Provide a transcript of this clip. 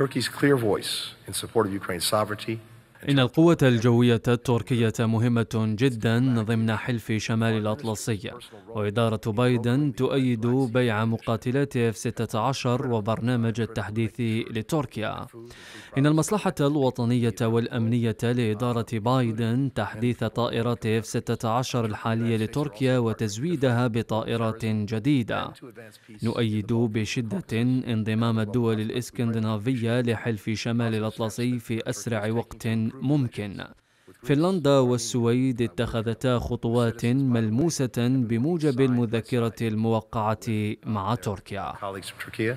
Turkey's clear voice in support of Ukraine's sovereignty إن القوة الجوية التركية مهمة جدا ضمن حلف شمال الأطلسي وإدارة بايدن تؤيد بيع مقاتلات اف 16 وبرنامج التحديث لتركيا إن المصلحة الوطنية والأمنية لإدارة بايدن تحديث طائرات اف 16 الحالية لتركيا وتزويدها بطائرات جديدة نؤيد بشدة انضمام الدول الإسكندنافية لحلف شمال الأطلسي في أسرع وقت ممكن فنلندا والسويد اتخذتا خطوات ملموسة بموجب المذكرة الموقعة مع تركيا.